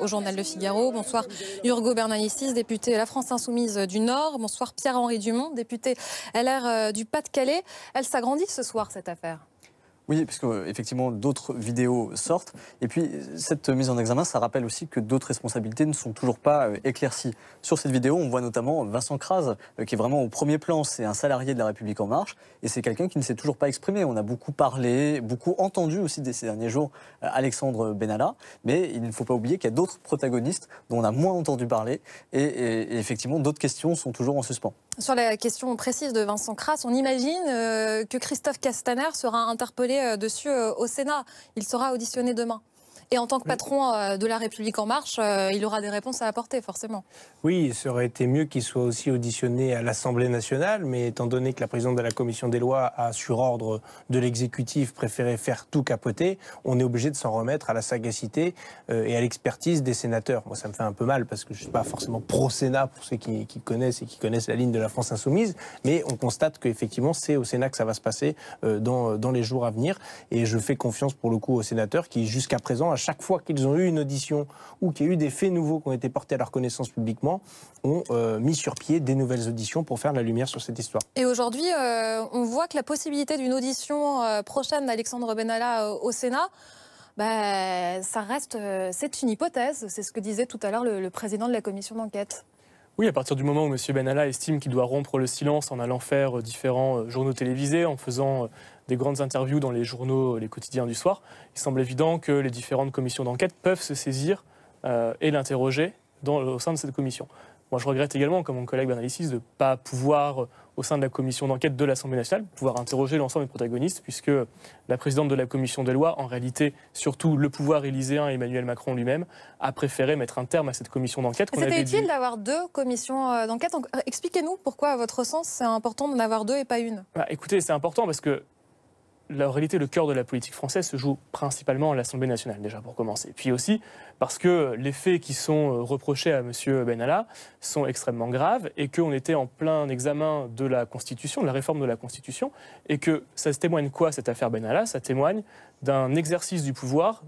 au journal Le Figaro. Bonsoir Urgo Bernalicis, député La France Insoumise du Nord. Bonsoir Pierre-Henri Dumont, député LR euh, du Pas-de-Calais. Elle s'agrandit ce soir cette affaire. Oui, puisque euh, effectivement d'autres vidéos sortent. Et puis cette mise en examen, ça rappelle aussi que d'autres responsabilités ne sont toujours pas euh, éclaircies. Sur cette vidéo, on voit notamment Vincent Kras, euh, qui est vraiment au premier plan. C'est un salarié de La République en Marche, et c'est quelqu'un qui ne s'est toujours pas exprimé. On a beaucoup parlé, beaucoup entendu aussi ces derniers jours Alexandre Benalla, mais il ne faut pas oublier qu'il y a d'autres protagonistes dont on a moins entendu parler, et effectivement d'autres questions sont toujours en suspens. Sur la question précise de Vincent Crass, on imagine euh, que Christophe Castaner sera interpellé euh, dessus euh, au Sénat. Il sera auditionné demain. Et en tant que patron euh, de La République En Marche, euh, il aura des réponses à apporter, forcément. Oui, il aurait été mieux qu'il soit aussi auditionné à l'Assemblée nationale, mais étant donné que la présidente de la Commission des lois a, sur ordre de l'exécutif, préféré faire tout capoter, on est obligé de s'en remettre à la sagacité euh, et à l'expertise des sénateurs. Moi, ça me fait un peu mal parce que je ne suis pas forcément pro-Sénat pour ceux qui, connaissent et qui connaissent la ligne de la France insoumise, mais on constate qu'effectivement, c'est au Sénat que ça va se passer dans, dans les jours à venir. Et je fais confiance pour le coup aux sénateurs qui, jusqu'à présent, chaque fois qu'ils ont eu une audition ou qu'il y a eu des faits nouveaux qui ont été portés à leur connaissance publiquement, ont euh, mis sur pied des nouvelles auditions pour faire la lumière sur cette histoire. Et aujourd'hui, euh, on voit que la possibilité d'une audition euh, prochaine d'Alexandre Benalla au Sénat, bah, ça reste, c'est une hypothèse. C'est ce que disait tout à l'heure le, le président de la commission d'enquête. Oui, à partir du moment où M. Benalla estime qu'il doit rompre le silence en allant faire différents journaux télévisés, en faisant des grandes interviews dans les journaux, les quotidiens du soir, il semble évident que les différentes commissions d'enquête peuvent se saisir euh, et l'interroger au sein de cette commission. Moi, je regrette également, comme mon collègue Bernalicis, de ne pas pouvoir, euh, au sein de la commission d'enquête de l'Assemblée nationale, pouvoir interroger l'ensemble des protagonistes, puisque la présidente de la commission des lois, en réalité, surtout le pouvoir élyséen Emmanuel Macron lui-même, a préféré mettre un terme à cette commission d'enquête. C'était utile d'avoir deux commissions euh, d'enquête. Expliquez-nous pourquoi, à votre sens, c'est important d'en avoir deux et pas une. Bah, écoutez, c'est important parce que la réalité, le cœur de la politique française se joue principalement à l'Assemblée nationale, déjà pour commencer. puis aussi parce que les faits qui sont euh, reprochés à M. Benalla sont extrêmement graves et qu'on était en plein examen de la Constitution, de la réforme de la Constitution, et que ça se témoigne quoi cette affaire Benalla Ça témoigne d'un exercice du pouvoir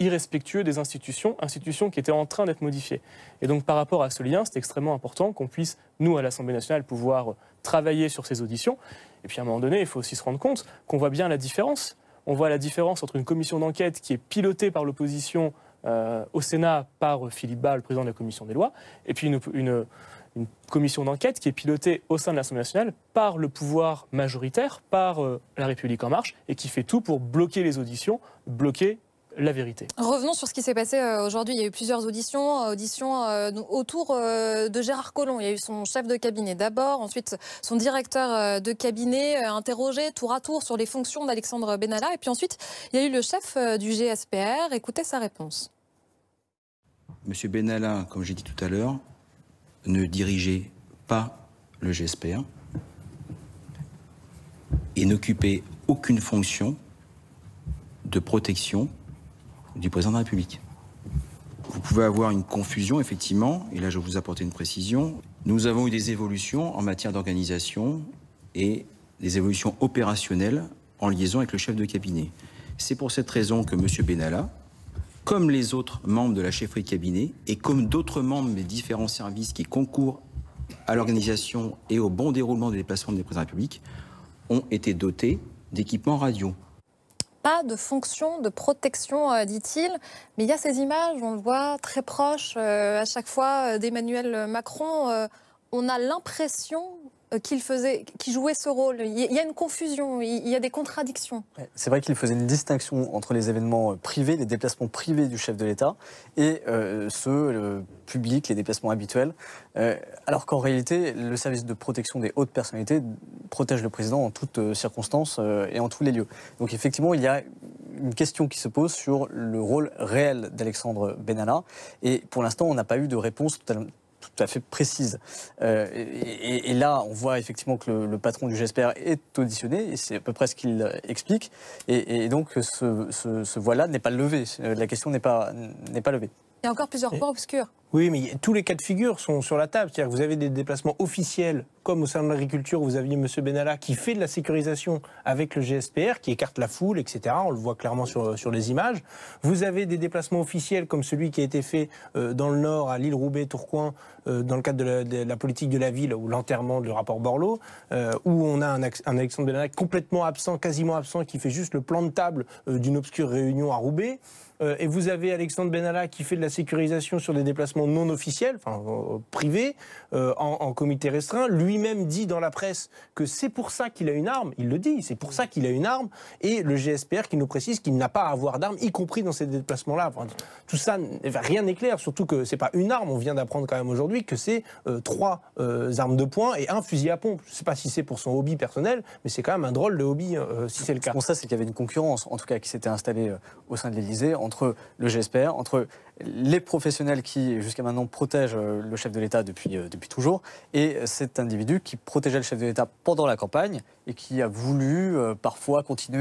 irrespectueux des institutions, institutions qui étaient en train d'être modifiées. Et donc par rapport à ce lien, c'est extrêmement important qu'on puisse, nous, à l'Assemblée nationale, pouvoir travailler sur ces auditions. Et puis à un moment donné, il faut aussi se rendre compte qu'on voit bien la différence. On voit la différence entre une commission d'enquête qui est pilotée par l'opposition euh, au Sénat par euh, Philippe Ball, le président de la commission des lois, et puis une, commission d'enquête qui est pilotée au sein de l'Assemblée nationale par le pouvoir majoritaire, par euh, la République en marche, et qui fait tout pour bloquer les auditions, bloquer la vérité. Revenons sur ce qui s'est passé euh, aujourd'hui. Il y a eu plusieurs auditions, euh, auditions euh, autour de Gérard Collomb. Il y a eu son chef de cabinet d'abord, ensuite son directeur de cabinet interrogé tour à tour sur les fonctions d'Alexandre Benalla. Et puis ensuite, il y a eu le chef du GSPR. Écoutez sa réponse. Monsieur Benalla, comme j'ai dit tout à l'heure, ne dirigeait pas le GSPR et n'occupait aucune fonction de protection du président de la République. Vous pouvez avoir une confusion, effectivement, et là je vais vous apporter une précision. Nous avons eu des évolutions en matière d'organisation et des évolutions opérationnelles en liaison avec le chef de cabinet. C'est pour cette raison que M. Benalla, comme les autres membres de la chefferie de cabinet et comme d'autres membres des différents services qui concourent à l'organisation et au bon déroulement des déplacements des présidents de la République, ont été dotés d'équipements radio de fonction de protection, euh, dit-il. Mais il y a ces images, on le voit très proche euh, à chaque fois euh, d'Emmanuel Macron. on a l'impression euh, qu'il faisait, qui jouait ce rôle. Il y a une confusion, il y a des contradictions. C'est vrai qu'il faisait une distinction entre les événements euh, privés, les déplacements privés du chef de l'État, et euh, ceux publics, les déplacements habituels. alors qu'en réalité, le service de protection des hautes personnalités protège le président en toutes circonstances et en tous les lieux. Donc effectivement, il y a une question qui se pose sur le rôle réel d'Alexandre Benalla. Et pour l'instant, on n'a pas eu de réponse totalement tout à fait précise. Euh, et, là, on voit effectivement que le, patron du GSPR est auditionné, et c'est à peu près ce qu'il explique. Et, donc, ce, ce, voile-là n'est pas levé. Euh, la question n'est pas, n'est pas levée. Il y a encore plusieurs points obscurs. Oui, mais tous les cas de figure sont sur la table. C'est-à-dire que vous avez des déplacements officiels comme au sein de l'agriculture, vous aviez M. Benalla qui fait de la sécurisation avec le GSPR, qui écarte la foule, etc. On le voit clairement sur, sur les images. Vous avez des déplacements officiels comme celui qui a été fait euh, dans le Nord, à Lille, Roubaix, Tourcoing, euh, dans le cadre de la, politique de la ville ou l'enterrement du rapport Borloo, euh, où on a un, Alexandre Benalla complètement absent, quasiment absent, qui fait juste le plan de table d'une obscure réunion à Roubaix et vous avez Alexandre Benalla qui fait de la sécurisation sur des déplacements non officiels, enfin privés, en, en comité restreint. Lui même dit dans la presse que c'est pour ça qu'il a une arme, il le dit, c'est pour ça qu'il a une arme, et le GSPR qui nous précise qu'il n'a pas à avoir d'arme, y compris dans ces déplacements-là. tout ça, rien n'est clair, surtout que c'est pas une arme, on vient d'apprendre quand même aujourd'hui que c'est euh, trois euh, armes de poing et un fusil à pompe. Je sais pas si c'est pour son hobby personnel, mais c'est quand même un drôle de hobby euh, si c'est le cas. ça, c'est qu'il y avait une concurrence, en tout cas, qui s'était installée au sein de l'Elysée entre le GSPR, entre les professionnels qui, jusqu'à maintenant, protègent euh, le chef de l'État euh, depuis, toujours, et cet individu qui protégeait le chef de l'État pendant la campagne et qui a voulu euh, parfois continuer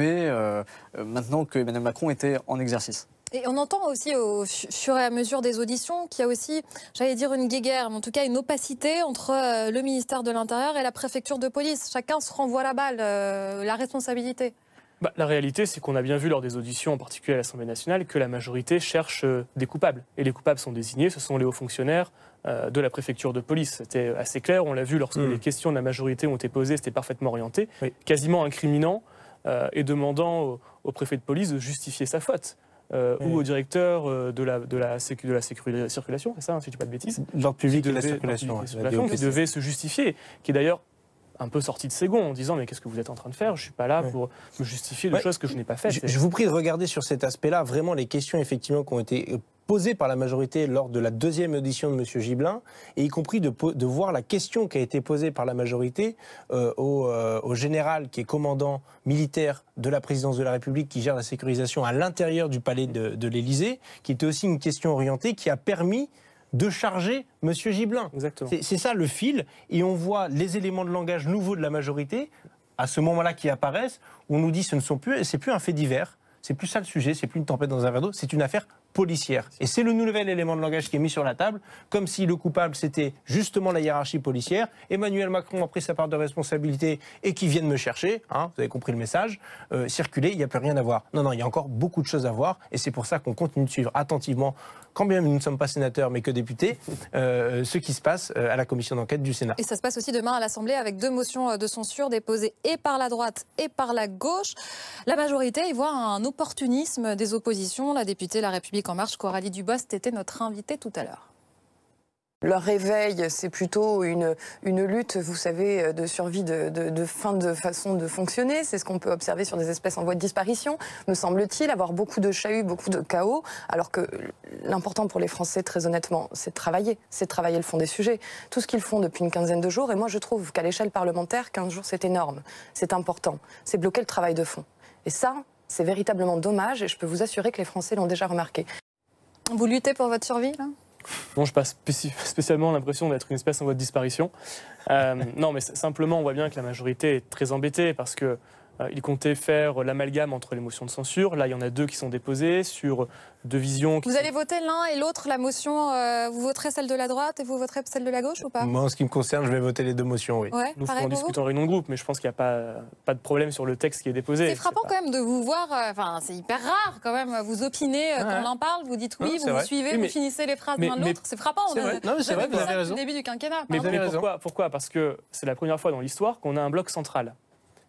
maintenant que Madame Macron était en exercice. Et on entend aussi au fur et à mesure des auditions qu'il y a aussi, j'allais dire une guéguerre, mais en tout cas une opacité entre le ministère de l'Intérieur et la préfecture de police. Chacun se renvoie la balle, la responsabilité. Bah, la réalité, c'est qu'on a bien vu lors des auditions, en particulier à l'Assemblée nationale, que la majorité cherche euh, des coupables. Et les coupables sont désignés, ce sont les hauts fonctionnaires euh, de la préfecture de police. C'était assez clair, on l'a vu lorsque mmh. les questions de la majorité ont été posées, c'était parfaitement orienté, quasiment incriminant euh, et demandant au, préfet de police de justifier sa faute. ou au directeur de la, de de la circulation, c'est ça, hein, si je dis pas de bêtises L'ordre public de la circulation. Qui devait, se justifier, qui d'ailleurs un peu sorti de ses gonds en disant mais qu'est-ce que vous êtes en train de faire Je suis pas là pour me justifier de choses que je n'ai pas faites. Je, vous prie de regarder sur cet aspect-là vraiment les questions effectivement qui ont été euh, posées par la majorité lors de la deuxième audition de M. Gibelin, et y compris de, voir la question qui a été posée par la majorité euh, euh, au, général qui est commandant militaire de la présidence de la République qui gère la sécurisation à l'intérieur du palais de, de l'Élysée, qui était aussi une question orientée qui a permis de charger M. Gibelin. C'est ça le fil, et on voit les éléments de langage nouveaux de la majorité, à ce moment-là, qui apparaissent, où on nous dit ce ne sont plus, c'est plus un fait divers, c'est plus ça le sujet, c'est plus une tempête dans un verre d'eau, c'est une affaire policière. Et c'est le nouvel élément de langage qui est mis sur la table, comme si le coupable, c'était justement la hiérarchie policière. Emmanuel Macron a pris sa part de responsabilité et qui viennent me chercher, hein, vous avez compris le message, euh, circuler, il n'y a plus rien à voir. Non, non, il y a encore beaucoup de choses à voir, et c'est pour ça qu'on continue de suivre attentivement, quand bien nous ne sommes pas sénateurs, mais que députés, euh, ce qui se passe euh, à la commission d'enquête du Sénat. Et ça se passe aussi demain à l'Assemblée avec deux motions de censure déposées et par la droite et par la gauche. La majorité y voit un opportunisme des oppositions. La députée La République en Marche, Coralie Dubost était notre invitée tout à l'heure. Leur réveil, c'est plutôt une, une lutte, vous savez, de survie, de, de fin de façon de fonctionner. C'est ce qu'on peut observer sur des espèces en voie de disparition, me semble-t-il, avoir beaucoup de chahuts, beaucoup de chaos, alors que l'important pour les Français, très honnêtement, c'est de travailler, c'est de travailler le fond des sujets. Tout ce qu'ils font depuis une quinzaine de jours, et moi je trouve qu'à l'échelle parlementaire, 15 jours, c'est énorme, c'est important, c'est bloquer le travail de fond. Et ça, c'est véritablement dommage et je peux vous assurer que les Français l'ont déjà remarqué. Vous luttez pour votre survie là non, je n'ai pas spécialement l'impression d'être une espèce en voie de disparition. Euh, non, mais simplement, on voit bien que la majorité est très embêtée parce que euh, il comptait faire l'amalgame entre les motions de censure. Là, il y en a deux qui sont déposées sur deux visions. vous allez voter l'un et l'autre, la motion, euh, vous voterez celle de la droite et vous voterez celle de la gauche ou pas Moi, en ce qui me concerne, je vais voter les deux motions, oui. Nous ferons en discuter en réunion de groupe, mais je pense qu'il n'y a pas, de problème sur le texte qui est déposé. C'est frappant quand même de vous voir, euh, enfin, c'est hyper rare quand même, vous opinez quand on en parle, vous dites oui, vous, suivez, vous finissez les phrases l'un de l'autre. C'est frappant, on début du quinquennat. pourquoi Parce que c'est la première fois dans l'histoire qu'on a un bloc central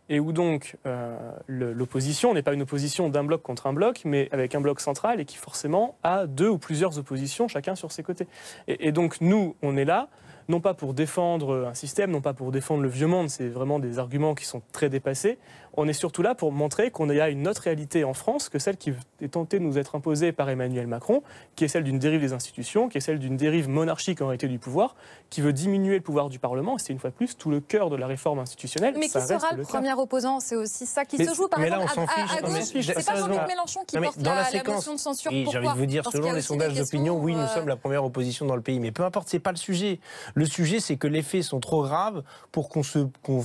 et où donc euh, l'opposition n'est pas une opposition d'un bloc contre un bloc, mais avec un bloc central et qui forcément a deux ou plusieurs oppositions chacun sur ses côtés. et donc nous, on est là non pas pour défendre un système, non pas pour défendre le vieux monde, c'est vraiment des arguments qui sont très dépassés. On est surtout là pour montrer qu'on a une autre réalité en France que celle qui est tentée de nous être imposée par Emmanuel Macron, qui est celle d'une dérive des institutions, qui est celle d'une dérive monarchique en réalité du pouvoir, qui veut diminuer le pouvoir du Parlement. C'est une fois de plus tout le cœur de la réforme institutionnelle. Mais qui sera le, premier opposant C'est aussi ça qui se joue par exemple à, C'est pas Jean-Luc Mélenchon qui porte dans la, motion de censure. J'ai envie de vous dire, selon les sondages d'opinion, oui, nous sommes la première opposition dans le pays. Mais peu importe, c'est pas le sujet. Le sujet, c'est que les faits sont trop graves pour qu'on se,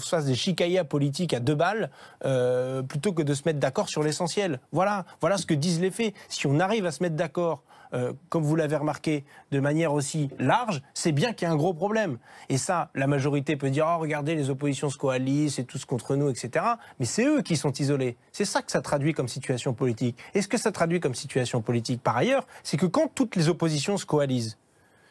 fasse des chicaillas politiques à deux balles euh, plutôt que de se mettre d'accord sur l'essentiel. Voilà, voilà ce que disent les faits. Si on arrive à se mettre d'accord euh, comme vous l'avez remarqué, de manière aussi large, c'est bien qu'il y a un gros problème. Et ça, la majorité peut dire, oh, regardez, les oppositions se coalisent, c'est tous contre nous, etc. Mais c'est eux qui sont isolés. C'est ça que ça traduit comme situation politique. Et ce que ça traduit comme situation politique, par ailleurs, c'est que quand toutes les oppositions se coalisent,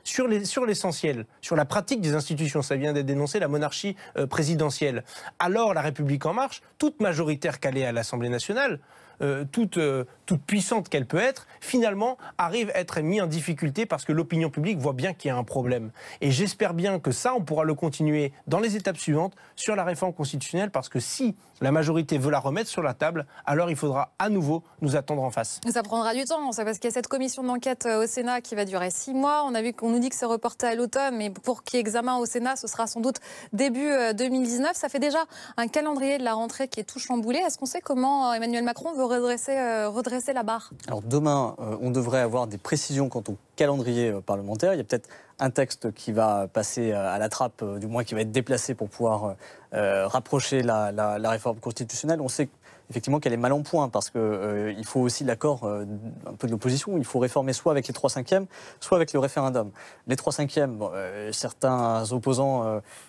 sur l'essentiel, sur, la pratique des institutions. Ça vient d'être dénoncé, la monarchie euh, présidentielle. Alors, la République en marche, toute majoritaire calée à l'Assemblée nationale, euh, toute, euh, puissante qu'elle peut être, finalement arrive à être mise en difficulté parce que l'opinion publique voit bien qu'il y a un problème. Et j'espère bien que ça, on pourra le continuer dans les étapes suivantes sur la réforme constitutionnelle parce que si la majorité veut la remettre sur la table, alors il faudra à nouveau nous attendre en face. Ça prendra du temps, ça, parce qu'il y a cette commission d'enquête euh, au Sénat qui va durer six mois. On a vu qu'on nous dit que c'est reporté à l'automne, mais pour qu'il ait examen au Sénat, ce sera sans doute début 2019. Euh, ça fait déjà un calendrier de la rentrée qui est tout chamboulé. Est-ce qu'on sait comment euh, Emmanuel Macron veut redresser, redresser la barre Alors demain, euh, on devrait avoir des précisions quant au calendrier euh, parlementaire. Il y a peut-être un texte qui va passer euh, à la trappe, du moins qui va être déplacé pour pouvoir rapprocher la, la réforme constitutionnelle. On sait effectivement qu'elle est mal en point parce qu'il euh, il faut aussi l'accord euh, un peu de l'opposition. Il faut réformer soit avec les 3 cinquièmes, soit avec le référendum. Les 3 cinquièmes, bon, euh, certains opposants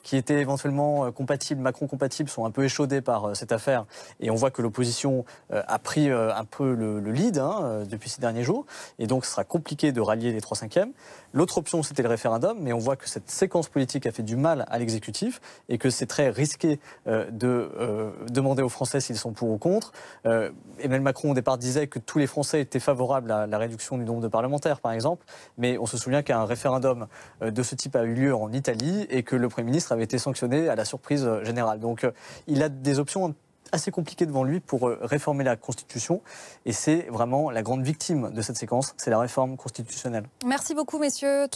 qui étaient éventuellement compatibles, Macron compatibles, sont un peu échaudés par cette affaire. Et on voit que l'opposition a pris un peu le, lead hein, depuis ces derniers jours. Et donc, ce sera compliqué de rallier les 3 cinquièmes. L'autre option, c'était le référendum. Mais on voit que cette séquence politique a fait du mal à l'exécutif et que c'est très risqué de demander aux Français s'ils sont pour ou contre. Euh, Emmanuel Macron, au départ, disait que tous les Français étaient favorables à la réduction du nombre de parlementaires, par exemple. Mais on se souvient qu'un référendum euh, de ce type a eu lieu en Italie et que le Premier ministre avait été sanctionné à la surprise euh, générale. Donc il a des options assez compliquées devant lui pour réformer la Constitution. Et c'est vraiment la grande victime de cette séquence, c'est la réforme constitutionnelle. Merci beaucoup, messieurs.